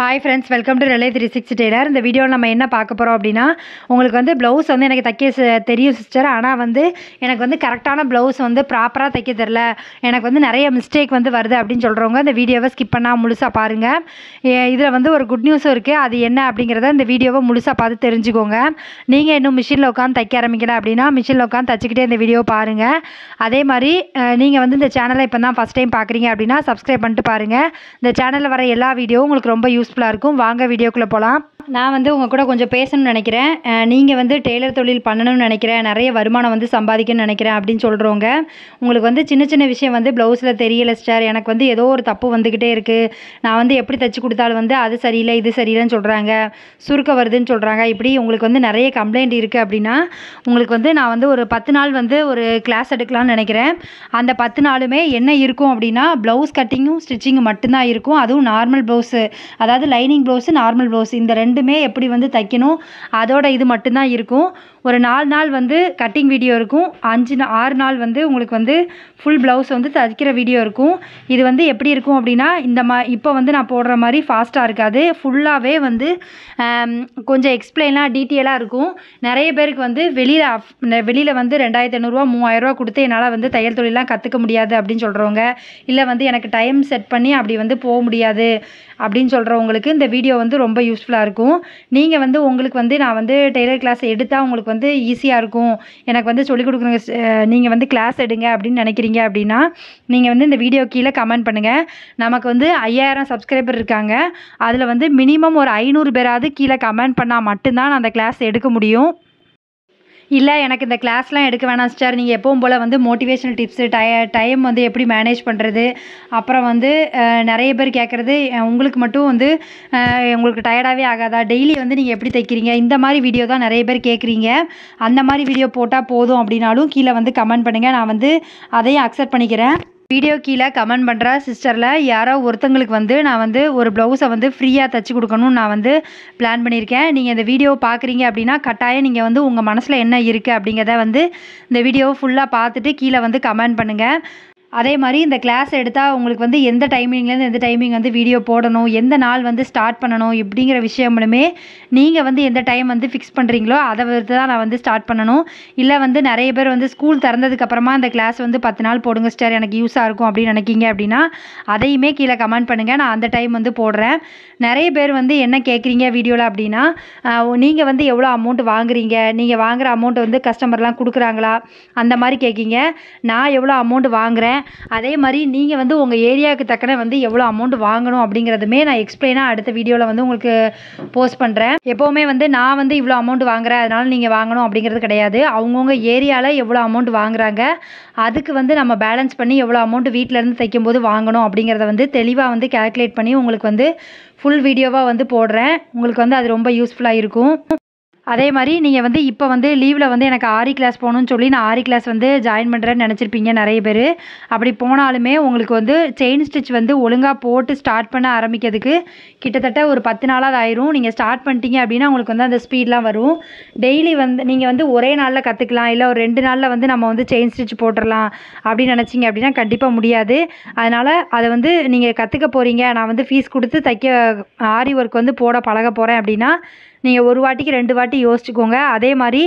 hi friends welcome to relay three six tailor இந்த வீடியோவில் நம்ம என்ன பார்க்க போகிறோம் அப்படின்னா உங்களுக்கு வந்து ப்ளவுஸ் வந்து எனக்கு தைக்க தெரியும் சிஸ்டர் ஆனால் வந்து எனக்கு வந்து கரெக்டான ப்ளவுஸ் வந்து ப்ராப்பராக தைக்க தெரில எனக்கு வந்து நிறைய மிஸ்டேக் வந்து வருது அப்படின்னு சொல்கிறவங்க இந்த வீடியோவை ஸ்கிப் பண்ணால் முழுசாக பாருங்கள் இதில் வந்து ஒரு குட் நியூஸும் இருக்குது அது என்ன அப்படிங்கிறத இந்த வீடியோவை முழுசாக பார்த்து தெரிஞ்சுக்கோங்க நீங்கள் இன்னும் மிஷினில் உட்காந்து தைக்க ஆரம்பிக்கல அப்படின்னா மிஷினில் உட்காந்து தைச்சிக்கிட்டே இந்த வீடியோ பாருங்கள் அதே மாதிரி நீங்கள் வந்து இந்த சேனலை இப்போ தான் ஃபஸ்ட் டைம் பார்க்குறீங்க அப்படின்னா சப்ஸ்கிரைப் பண்ணிட்டு பாருங்கள் இந்த சேனலில் வர எல்லா வீடியோவும் உங்களுக்கு ரொம்ப யூஸ் யூஸ்ஃபுல்லாக இருக்கும் வாங்க வீடியோக்குள்ளே போகலாம் நான் வந்து உங்கள் கூட கொஞ்சம் பேசணும்னு நினைக்கிறேன் நீங்கள் வந்து டெய்லர் தொழில் பண்ணணும்னு நினைக்கிறேன் நிறைய வருமானம் வந்து சம்பாதிக்கணும்னு நினைக்கிறேன் அப்படின்னு சொல்கிறவங்க உங்களுக்கு வந்து சின்ன சின்ன விஷயம் வந்து ப்ளவுஸில் தெரியல சார் எனக்கு வந்து ஏதோ ஒரு தப்பு வந்துக்கிட்டே இருக்குது நான் வந்து எப்படி தைச்சி கொடுத்தாலும் வந்து அது சரியில்லை இது சரியில்லைன்னு சொல்கிறாங்க சுருக்க வருதுன்னு சொல்கிறாங்க இப்படி உங்களுக்கு வந்து நிறைய கம்ப்ளைண்ட் இருக்குது அப்படின்னா உங்களுக்கு வந்து நான் வந்து ஒரு பத்து நாள் வந்து ஒரு கிளாஸ் எடுக்கலாம்னு நினைக்கிறேன் அந்த பத்து நாளுமே என்ன இருக்கும் அப்படின்னா ப்ளவுஸ் கட்டிங்கும் ஸ்டிச்சிங்கும் மட்டும்தான் இருக்கும் அதுவும் நார்மல் ப்ளவுஸு அதாவது அதாவது லைனிங் ப்ளவுஸு நார்மல் ப்ளவுஸு இந்த ரெண்டுமே எப்படி வந்து தைக்கணும் அதோட இது மட்டும்தான் இருக்கும் ஒரு நாலு நாள் வந்து கட்டிங் வீடியோ இருக்கும் அஞ்சு நா ஆறு நாள் வந்து உங்களுக்கு வந்து ஃபுல் ப்ளவுஸ் வந்து தைக்கிற வீடியோ இருக்கும் இது வந்து எப்படி இருக்கும் அப்படின்னா இந்த மா இப்போ வந்து நான் போடுற மாதிரி ஃபாஸ்ட்டாக இருக்காது ஃபுல்லாகவே வந்து கொஞ்சம் எக்ஸ்பிளைனாக டீட்டெயிலாக இருக்கும் நிறைய பேருக்கு வந்து வெளியில் வெளியில் வந்து ரெண்டாயிரத்தி ஐநூறுரூவா மூவாயிரரூவா கொடுத்து என்னால் வந்து தையல் தொழிலாம் கற்றுக்க முடியாது அப்படின்னு சொல்கிறவங்க இல்லை வந்து எனக்கு டைம் செட் பண்ணி அப்படி வந்து போக முடியாது அப்படின்னு சொல்கிறவங்களுக்கு இந்த வீடியோ வந்து ரொம்ப யூஸ்ஃபுல்லாக இருக்கும் நீங்கள் வந்து உங்களுக்கு வந்து நான் வந்து டெய்லர் கிளாஸ் எடுத்தால் உங்களுக்கு எனக்கு வந்து ஈஸியாக இருக்கும் எனக்கு வந்து சொல்லிக் கொடுக்குறவங்க நீங்கள் வந்து கிளாஸ் எடுங்க அப்படின்னு நினைக்கிறீங்க அப்படின்னா நீங்கள் வந்து இந்த வீடியோ கீழே கமெண்ட் பண்ணுங்கள் நமக்கு வந்து ஐயாயிரம் சப்ஸ்கிரைபர் இருக்காங்க அதில் வந்து மினிமம் ஒரு ஐநூறு பேராது கீழே கமெண்ட் பண்ணால் மட்டும்தான் நான் அந்த கிளாஸ் எடுக்க முடியும் இல்லை எனக்கு இந்த கிளாஸ்லாம் எடுக்க வேணாம் சார் நீங்கள் எப்பவும் போல் வந்து மோட்டிவேஷனல் டிப்ஸு டய டைம் வந்து எப்படி மேனேஜ் பண்ணுறது அப்புறம் வந்து நிறைய பேர் கேட்குறது உங்களுக்கு மட்டும் வந்து உங்களுக்கு டயர்டாகவே ஆகாதா டெய்லி வந்து நீங்கள் எப்படி தைக்கிறீங்க இந்த மாதிரி வீடியோ தான் நிறைய பேர் கேட்குறீங்க அந்த மாதிரி வீடியோ போட்டால் போதும் அப்படின்னாலும் கீழே வந்து கமெண்ட் பண்ணுங்கள் நான் வந்து அதையும் அக்செப்ட் பண்ணிக்கிறேன் வீடியோ கீழே கமெண்ட் பண்ணுற சிஸ்டரில் யாரோ ஒருத்தங்களுக்கு வந்து நான் வந்து ஒரு ப்ளவுஸை வந்து ஃப்ரீயாக தைச்சி கொடுக்கணும்னு நான் வந்து பிளான் பண்ணியிருக்கேன் நீங்கள் இந்த வீடியோ பார்க்குறீங்க அப்படின்னா கட்டாயம் நீங்கள் வந்து உங்கள் மனசில் என்ன இருக்குது அப்படிங்கிறத வந்து இந்த வீடியோவை ஃபுல்லாக பார்த்துட்டு கீழே வந்து கமெண்ட் பண்ணுங்கள் அதே மாதிரி இந்த கிளாஸ் எடுத்தால் உங்களுக்கு வந்து எந்த டைமிங்லேருந்து எந்த டைமிங் வந்து வீடியோ போடணும் எந்த நாள் வந்து ஸ்டார்ட் பண்ணணும் இப்படிங்கிற விஷயமுமே நீங்கள் வந்து எந்த டைம் வந்து ஃபிக்ஸ் பண்ணுறீங்களோ அதை வந்து தான் நான் வந்து ஸ்டார்ட் பண்ணணும் இல்லை வந்து நிறைய பேர் வந்து ஸ்கூல் திறந்ததுக்கப்புறமா அந்த கிளாஸ் வந்து பத்து நாள் போடுங்க ஸ்டார் எனக்கு யூஸாக இருக்கும் அப்படின்னு நினைக்கிங்க அப்படின்னா அதையுமே கீழே கமெண்ட் பண்ணுங்கள் நான் அந்த டைம் வந்து போடுறேன் நிறைய பேர் வந்து என்ன கேட்குறீங்க வீடியோவில் அப்படின்னா நீங்கள் வந்து எவ்வளோ அமௌண்ட் வாங்குறீங்க நீங்கள் வாங்குகிற அமௌண்ட் வந்து கஸ்டமர்லாம் கொடுக்குறாங்களா அந்த மாதிரி கேட்கிங்க நான் எவ்வளோ அமௌண்ட் வாங்குகிறேன் அதே மாதிரி நீங்கள் வந்து உங்கள் ஏரியாவுக்கு தக்கன வந்து எவ்வளோ அமௌண்ட் வாங்கணும் அப்படிங்கிறதுமே நான் எக்ஸ்பிளைனாக அடுத்த வீடியோவில் வந்து உங்களுக்கு போஸ்ட் பண்ணுறேன் எப்போவுமே வந்து நான் வந்து இவ்வளோ அமௌண்ட் வாங்குறேன் அதனால் நீங்கள் வாங்கணும் அப்படிங்கிறது கிடையாது அவங்கவுங்க ஏரியாவில் எவ்வளோ அமௌண்ட் வாங்குறாங்க அதுக்கு வந்து நம்ம பேலன்ஸ் பண்ணி எவ்வளோ அமௌண்ட் வீட்டிலேருந்து தைக்கும்போது வாங்கணும் அப்படிங்கிறத வந்து தெளிவாக வந்து கேல்குலேட் பண்ணி உங்களுக்கு வந்து ஃபுல் வீடியோவாக வந்து போடுறேன் உங்களுக்கு வந்து அது ரொம்ப யூஸ்ஃபுல்லாக இருக்கும் அதே மாதிரி நீங்கள் வந்து இப்போ வந்து லீவில் வந்து எனக்கு ஆரி கிளாஸ் போகணும்னு சொல்லி நான் ஆரி கிளாஸ் வந்து ஜாயின் பண்ணுறேன்னு நினச்சிருப்பீங்க நிறைய பேர் அப்படி போனாலுமே உங்களுக்கு வந்து செயின் ஸ்டிச் வந்து ஒழுங்காக போட்டு ஸ்டார்ட் பண்ண ஆரம்பிக்கிறதுக்கு கிட்டத்தட்ட ஒரு பத்து நாளாக ஆயிரும் நீங்கள் ஸ்டார்ட் பண்ணிட்டீங்க அப்படின்னா உங்களுக்கு வந்து அந்த ஸ்பீட்லாம் வரும் டெய்லி வந்து நீங்கள் வந்து ஒரே நாளில் கற்றுக்கலாம் இல்லை ஒரு ரெண்டு நாளில் வந்து நம்ம வந்து செயின் ஸ்டிச் போட்டுடலாம் அப்படின்னு நினச்சிங்க அப்படின்னா கண்டிப்பாக முடியாது அதனால் அதை வந்து நீங்கள் கற்றுக்க போகிறீங்க நான் வந்து ஃபீஸ் கொடுத்து தைக்க ஆரி ஒர்க் வந்து போட பழக போகிறேன் அப்படின்னா நீங்கள் ஒரு வாட்டிக்கு ரெண்டு வாட்டி யோசிச்சுக்கோங்க அதே மாதிரி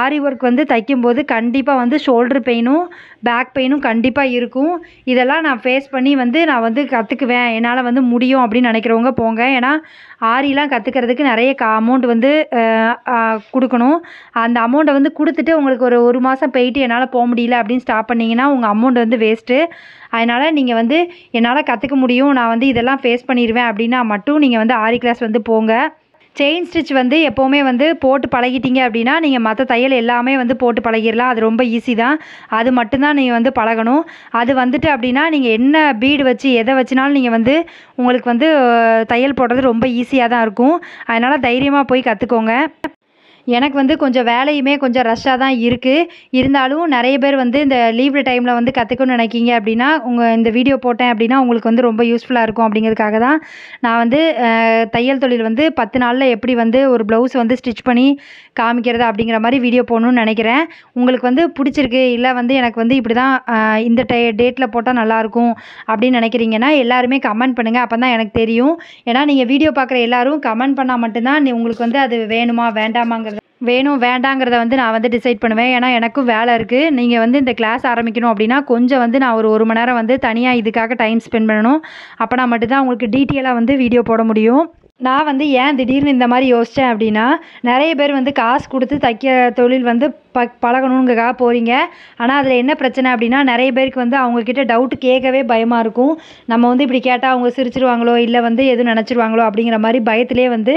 ஆரி ஒர்க் வந்து தைக்கும்போது கண்டிப்பாக வந்து ஷோல்ட்ரு பெயினும் பேக் பெயினும் கண்டிப்பாக இருக்கும் இதெல்லாம் நான் ஃபேஸ் பண்ணி வந்து நான் வந்து கற்றுக்குவேன் என்னால் வந்து முடியும் அப்படின்னு நினைக்கிறவங்க போங்க ஏன்னா ஆரிலாம் கற்றுக்கிறதுக்கு நிறைய க அமௌண்ட் வந்து கொடுக்கணும் அந்த அமௌண்ட்டை வந்து கொடுத்துட்டு உங்களுக்கு ஒரு ஒரு மாதம் போயிட்டு என்னால் போக முடியல அப்படின்னு ஸ்டாப் பண்ணிங்கன்னா உங்கள் அமௌண்ட் வந்து வேஸ்ட்டு அதனால் நீங்கள் வந்து என்னால் கற்றுக்க முடியும் நான் வந்து இதெல்லாம் ஃபேஸ் பண்ணிடுவேன் அப்படின்னா மட்டும் நீங்கள் வந்து ஆரி கிளாஸ் வந்து போங்க செயின் ஸ்டிச் வந்து எப்போவுமே வந்து போட்டு பழகிட்டீங்க அப்படின்னா நீங்கள் மற்ற தையல் எல்லாமே வந்து போட்டு பழகிடலாம் அது ரொம்ப ஈஸி தான் அது மட்டும்தான் நீங்கள் வந்து பழகணும் அது வந்துட்டு அப்படின்னா நீங்கள் என்ன பீடு வச்சு எதை வச்சுனாலும் நீங்கள் வந்து உங்களுக்கு வந்து தையல் போடுறது ரொம்ப ஈஸியாக தான் இருக்கும் அதனால் தைரியமாக போய் கற்றுக்கோங்க எனக்கு வந்து கொஞ்சம் வேலையுமே கொஞ்சம் ரஷ்ஷாக தான் இருக்குது இருந்தாலும் நிறைய பேர் வந்து இந்த லீவ் டைமில் வந்து கற்றுக்கணும்னு நினைக்கிங்க அப்படின்னா உங்கள் இந்த வீடியோ போட்டேன் அப்படின்னா உங்களுக்கு வந்து ரொம்ப யூஸ்ஃபுல்லாக இருக்கும் அப்படிங்கிறதுக்காக தான் நான் வந்து தையல் தொழில் வந்து பத்து நாளில் எப்படி வந்து ஒரு ப்ளவுஸ் வந்து ஸ்டிச் பண்ணி காமிக்கிறது அப்படிங்கிற மாதிரி வீடியோ போடணும்னு நினைக்கிறேன் உங்களுக்கு வந்து பிடிச்சிருக்கு இல்லை வந்து எனக்கு வந்து இப்படி தான் இந்த டே டேட்டில் போட்டால் நல்லாயிருக்கும் அப்படின்னு நினைக்கிறீங்கன்னா எல்லாருமே கமெண்ட் பண்ணுங்கள் அப்போ தான் எனக்கு தெரியும் ஏன்னா நீங்கள் வீடியோ பார்க்குற எல்லோரும் கமெண்ட் பண்ணால் மட்டும்தான் உங்களுக்கு வந்து அது வேணுமா வேண்டாமாங்கிறது வேணும் வேண்டாங்கிறத வந்து நான் வந்து டிசைட் பண்ணுவேன் ஏன்னா எனக்கும் வேலை இருக்குது நீங்கள் வந்து இந்த கிளாஸ் ஆரம்பிக்கணும் அப்படின்னா கொஞ்சம் வந்து நான் ஒரு ஒரு மணி நேரம் வந்து தனியாக இதுக்காக டைம் ஸ்பெண்ட் பண்ணணும் நான் மட்டும்தான் உங்களுக்கு டீட்டெயிலாக வந்து வீடியோ போட முடியும் நான் வந்து ஏன் திடீர்னு இந்த மாதிரி யோசித்தேன் அப்படின்னா நிறைய பேர் வந்து காசு கொடுத்து தைக்க தொழில் வந்து ப பழகணுங்கக்காக போகிறீங்க ஆனால் அதில் என்ன பிரச்சனை அப்படின்னா நிறைய பேருக்கு வந்து அவங்கக்கிட்ட டவுட்டு கேட்கவே பயமாக இருக்கும் நம்ம வந்து இப்படி கேட்டால் அவங்க சிரிச்சிருவாங்களோ இல்லை வந்து எதுவும் நினச்சிருவாங்களோ அப்படிங்கிற மாதிரி பயத்திலே வந்து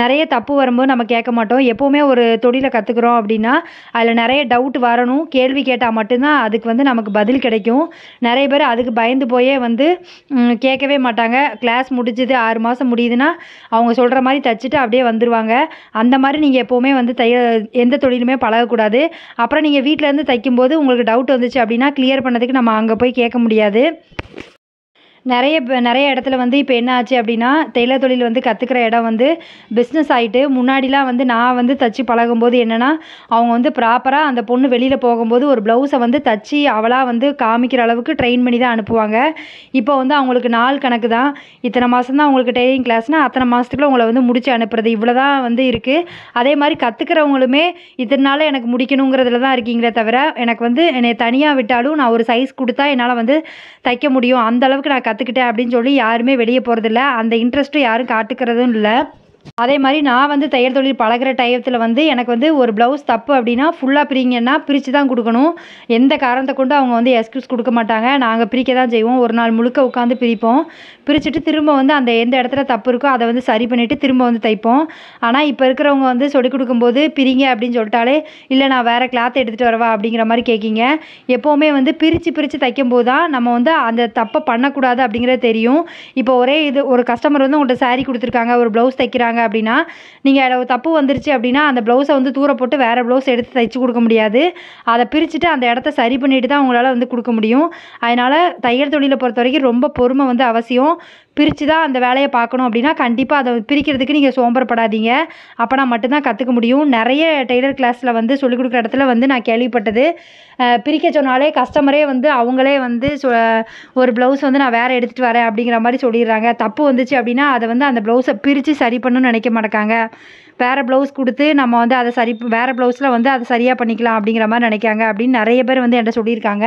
நிறைய தப்பு வரும்போது நம்ம கேட்க மாட்டோம் எப்போவுமே ஒரு தொழிலை கற்றுக்குறோம் அப்படின்னா அதில் நிறைய டவுட் வரணும் கேள்வி கேட்டால் மட்டும்தான் அதுக்கு வந்து நமக்கு பதில் கிடைக்கும் நிறைய பேர் அதுக்கு பயந்து போயே வந்து கேட்கவே மாட்டாங்க கிளாஸ் முடிஞ்சுது ஆறு மாதம் முடியுதுன்னா அவங்க சொல்கிற மாதிரி தைச்சிட்டு அப்படியே வந்துடுவாங்க அந்த மாதிரி நீங்கள் எப்போவுமே வந்து தைய எந்த தொழிலுமே பழகக்கூடாது அப்புறம் நீங்கள் வீட்டிலேருந்து தைக்கும்போது உங்களுக்கு டவுட் வந்துச்சு அப்படின்னா கிளியர் பண்ணதுக்கு நம்ம அங்கே போய் கேட்க முடியாது நிறைய நிறைய இடத்துல வந்து இப்போ என்ன ஆச்சு அப்படின்னா தையல தொழில் வந்து கற்றுக்கிற இடம் வந்து பிஸ்னஸ் ஆகிட்டு முன்னாடிலாம் வந்து நான் வந்து தச்சு பழகும்போது என்னென்னா அவங்க வந்து ப்ராப்பராக அந்த பொண்ணு வெளியில் போகும்போது ஒரு ப்ளவுஸை வந்து தச்சு அவளாக வந்து காமிக்கிற அளவுக்கு ட்ரெயின் பண்ணி தான் அனுப்புவாங்க இப்போ வந்து அவங்களுக்கு நாள் கணக்கு தான் இத்தனை மாதம் தான் அவங்களுக்கு டெய்லரிங் கிளாஸ்னால் அத்தனை மாதத்துக்குள்ள உங்களை வந்து முடிச்சு அனுப்புறது இவ்வளோ தான் வந்து இருக்குது அதே மாதிரி கற்றுக்கிறவங்களுமே இத்தனை நாள் எனக்கு முடிக்கணுங்கிறதுல தான் இருக்கீங்களே தவிர எனக்கு வந்து என்னை தனியாக விட்டாலும் நான் ஒரு சைஸ் கொடுத்தா என்னால் வந்து தைக்க முடியும் அந்தளவுக்கு நான் கற்றுக்கிட்டேன் அப்படின்னு சொல்லி யாருமே வெளியே போகிறதில்ல அந்த இன்ட்ரெஸ்ட்டும் யாரும் காட்டுக்கிறதும் இல்லை அதே மாதிரி நான் வந்து தையல் தொழில் பழகிற டயத்தில் வந்து எனக்கு வந்து ஒரு ப்ளவுஸ் தப்பு அப்படின்னா ஃபுல்லாக பிரிங்கன்னா பிரித்து தான் கொடுக்கணும் எந்த காரணத்தை கொண்டு அவங்க வந்து எக்ஸ்கியூஸ் கொடுக்க மாட்டாங்க நாங்கள் பிரிக்க தான் செய்வோம் ஒரு நாள் முழுக்க உட்காந்து பிரிப்போம் பிரிச்சுட்டு திரும்ப வந்து அந்த எந்த இடத்துல தப்பு இருக்கோ அதை வந்து சரி பண்ணிவிட்டு திரும்ப வந்து தைப்போம் ஆனால் இப்போ இருக்கிறவங்க வந்து சொல்லிக் கொடுக்கும்போது பிரிங்க அப்படின்னு சொல்லிட்டாலே இல்லை நான் வேறு கிளாத் எடுத்துகிட்டு வரவா அப்படிங்கிற மாதிரி கேட்கிங்க எப்போவுமே வந்து பிரித்து பிரித்து தைக்கும்போது தான் நம்ம வந்து அந்த தப்பை பண்ணக்கூடாது அப்படிங்கிறது தெரியும் இப்போ ஒரே இது ஒரு கஸ்டமர் வந்து உங்கள்கிட்ட சாரீ கொடுத்துருக்காங்க ஒரு ப்ளவுஸ் தைக்கிறாங்க கொடுக்குறாங்க அப்படின்னா நீங்கள் தப்பு வந்துருச்சு அப்படின்னா அந்த ப்ளவுஸை வந்து தூர போட்டு வேறு ப்ளவுஸ் எடுத்து தைச்சு கொடுக்க முடியாது அதை பிரிச்சுட்டு அந்த இடத்த சரி பண்ணிட்டு தான் உங்களால் வந்து கொடுக்க முடியும் அதனால் தையல் தொழிலை பொறுத்த வரைக்கும் ரொம்ப பொறுமை வந்து அவசியம் பிரித்து தான் அந்த வேலையை பார்க்கணும் அப்படின்னா கண்டிப்பாக அதை பிரிக்கிறதுக்கு நீங்கள் சோம்பரப்படாதீங்க அப்போனா மட்டும்தான் கற்றுக்க முடியும் நிறைய டெய்லர் கிளாஸில் வந்து சொல்லிக் கொடுக்குற இடத்துல வந்து நான் கேள்விப்பட்டது பிரிக்க சொன்னாலே கஸ்டமரே வந்து அவங்களே வந்து ஒரு ப்ளவுஸ் வந்து நான் வேறு எடுத்துகிட்டு வரேன் அப்படிங்கிற மாதிரி சொல்லிடுறாங்க தப்பு வந்துச்சு அப்படின்னா அதை வந்து அந்த ப்ளவுஸை பிரித்து சரி பண்ணணும்னு நினைக்க மாட்டேக்காங்க வேறு ப்ளவுஸ் கொடுத்து நம்ம வந்து அதை சரி வேறு ப்ளவுஸில் வந்து அதை சரியாக பண்ணிக்கலாம் அப்படிங்கிற மாதிரி நினைக்காங்க அப்படின்னு நிறைய பேர் வந்து என்கிட்ட சொல்லியிருக்காங்க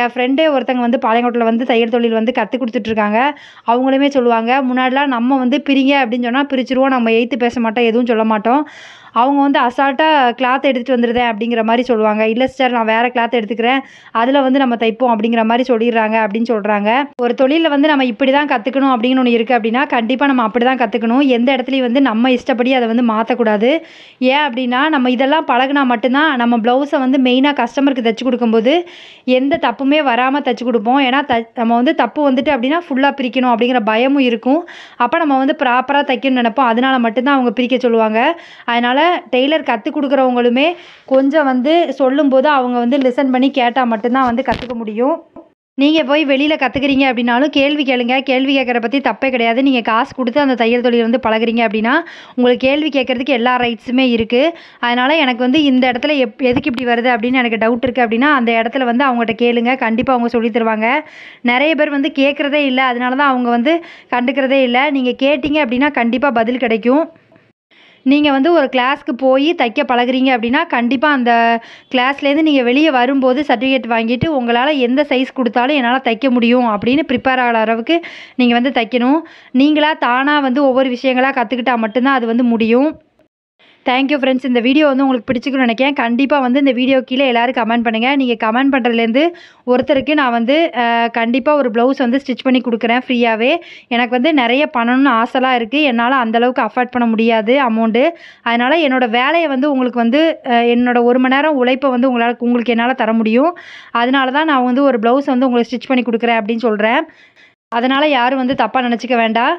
என் ஃப்ரெண்டே ஒருத்தங்க வந்து பாளையங்கோட்டில் வந்து தையல் தொழில் வந்து கற்றுக் கொடுத்துட்ருக்காங்க அவங்களுமே சொல்லுவாங்க முன்னாடிலாம் நம்ம வந்து பிரிங்க அப்படின்னு சொன்னால் பிரிச்சுருவோம் நம்ம எய்த்து பேச மாட்டோம் எதுவும் சொல்ல மாட்டோம் அவங்க வந்து அசால்ட்டாக கிளாத் எடுத்துகிட்டு வந்துடுதேன் அப்படிங்கிற மாதிரி சொல்லுவாங்க இல்லை சிஸ்டர் நான் வேறு கிளாத் எடுத்துக்கிறேன் அதில் வந்து நம்ம தைப்போம் அப்படிங்கிற மாதிரி சொல்லிடுறாங்க அப்படின்னு சொல்கிறாங்க ஒரு தொழிலில் வந்து நம்ம இப்படி தான் கற்றுக்கணும் அப்படின்னு ஒன்று இருக்குது அப்படின்னா கண்டிப்பாக நம்ம அப்படி தான் கற்றுக்கணும் எந்த இடத்துலையும் வந்து நம்ம இஷ்டப்படி அதை வந்து மாற்றக்கூடாது ஏன் அப்படின்னா நம்ம இதெல்லாம் பழகினா மட்டும்தான் நம்ம ப்ளவுஸை வந்து மெயினாக கஸ்டமருக்கு தைச்சி கொடுக்கும்போது எந்த தப்புமே வராமல் தைச்சி கொடுப்போம் ஏன்னா த நம்ம வந்து தப்பு வந்துட்டு அப்படின்னா ஃபுல்லாக பிரிக்கணும் அப்படிங்கிற பயமும் இருக்கும் அப்போ நம்ம வந்து ப்ராப்பராக தைக்கணும்னு நினைப்போம் அதனால் மட்டும்தான் அவங்க பிரிக்க சொல்லுவாங்க அதனால் டெய்லர் கற்றுக் கொடுக்குறவங்களுமே கொஞ்சம் வந்து சொல்லும்போது அவங்க வந்து லிசன் பண்ணி கேட்டால் மட்டும்தான் வந்து கற்றுக்க முடியும் நீங்கள் போய் வெளியில் கற்றுக்குறீங்க அப்படின்னாலும் கேள்வி கேளுங்க கேள்வி கேட்குற பற்றி தப்பே கிடையாது நீங்கள் காசு கொடுத்து அந்த தையல் தொழில் வந்து பழகுறீங்க அப்படின்னா உங்களுக்கு கேள்வி கேட்குறதுக்கு எல்லா ரைட்ஸுமே இருக்குது அதனால் எனக்கு வந்து இந்த இடத்துல எப் எதுக்கு இப்படி வருது அப்படின்னு எனக்கு டவுட் இருக்குது அப்படின்னா அந்த இடத்துல வந்து அவங்ககிட்ட கேளுங்க கண்டிப்பாக அவங்க சொல்லி தருவாங்க நிறைய பேர் வந்து கேட்குறதே இல்லை அதனால தான் அவங்க வந்து கண்டுக்கிறதே இல்லை நீங்கள் கேட்டிங்க அப்படின்னா கண்டிப்பாக பதில் கிடைக்கும் நீங்கள் வந்து ஒரு கிளாஸ்க்கு போய் தைக்க பழகுறீங்க அப்படின்னா கண்டிப்பாக அந்த கிளாஸ்லேருந்து நீங்கள் வெளியே வரும்போது சர்டிஃபிகேட் வாங்கிட்டு உங்களால் எந்த சைஸ் கொடுத்தாலும் என்னால் தைக்க முடியும் அப்படின்னு ப்ரிப்பேர் ஆகிற அளவுக்கு நீங்கள் வந்து தைக்கணும் நீங்களாக தானாக வந்து ஒவ்வொரு விஷயங்களாக கற்றுக்கிட்டா மட்டும்தான் அது வந்து முடியும் தேங்க்யூ ஃப்ரெண்ட்ஸ் இந்த வீடியோ வந்து உங்களுக்கு பிடிச்சிக்கணும்னு நினைக்கிறேன் கண்டிப்பாக வந்து இந்த வீடியோ கீழே எல்லோரும் கமெண்ட் பண்ணுங்கள் நீங்கள் கமெண்ட் பண்ணுறதுலேருந்து ஒருத்தருக்கு நான் வந்து கண்டிப்பாக ஒரு ப்ளவுஸ் வந்து ஸ்டிச் பண்ணி கொடுக்குறேன் ஃப்ரீயாகவே எனக்கு வந்து நிறைய பண்ணணும்னு ஆசைலாம் இருக்குது என்னால் அந்தளவுக்கு அஃபோர்ட் பண்ண முடியாது அமௌண்ட்டு அதனால் என்னோடய வேலையை வந்து உங்களுக்கு வந்து என்னோடய ஒரு மணி நேரம் உழைப்பை வந்து உங்களால் உங்களுக்கு என்னால் தர முடியும் அதனால தான் நான் வந்து ஒரு ப்ளவுஸ் வந்து உங்களுக்கு ஸ்டிச் பண்ணி கொடுக்குறேன் அப்படின்னு சொல்கிறேன் அதனால் யாரும் வந்து தப்பாக நினச்சிக்க வேண்டாம்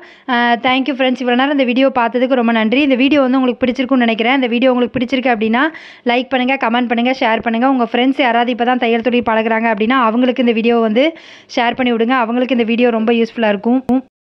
தேங்க்யூ ஃப்ரெண்ட்ஸ் இவ்வளோ நேரம் இந்த வீடியோ பார்த்ததுக்கு ரொம்ப நன்றி இந்த வீடியோ வந்து உங்களுக்கு பிடிச்சிருக்குன்னு நினைக்கிறேன் இந்த வீடியோ உங்களுக்கு பிடிச்சிருக்கு அப்படின்னா லைக் பண்ணுங்கள் கமெண்ட் பண்ணுங்கள் ஷேர் பண்ணுங்கள் உங்கள் ஃப்ரெண்ட்ஸ் யாராவது இப்போ தான் தையல் தொழில் பழகிறாங்க அப்படின்னா அவங்களுக்கு இந்த வீடியோ வந்து ஷேர் பண்ணி விடுங்க அவங்களுக்கு இந்த வீடியோ ரொம்ப யூஸ்ஃபுல்லாக இருக்கும்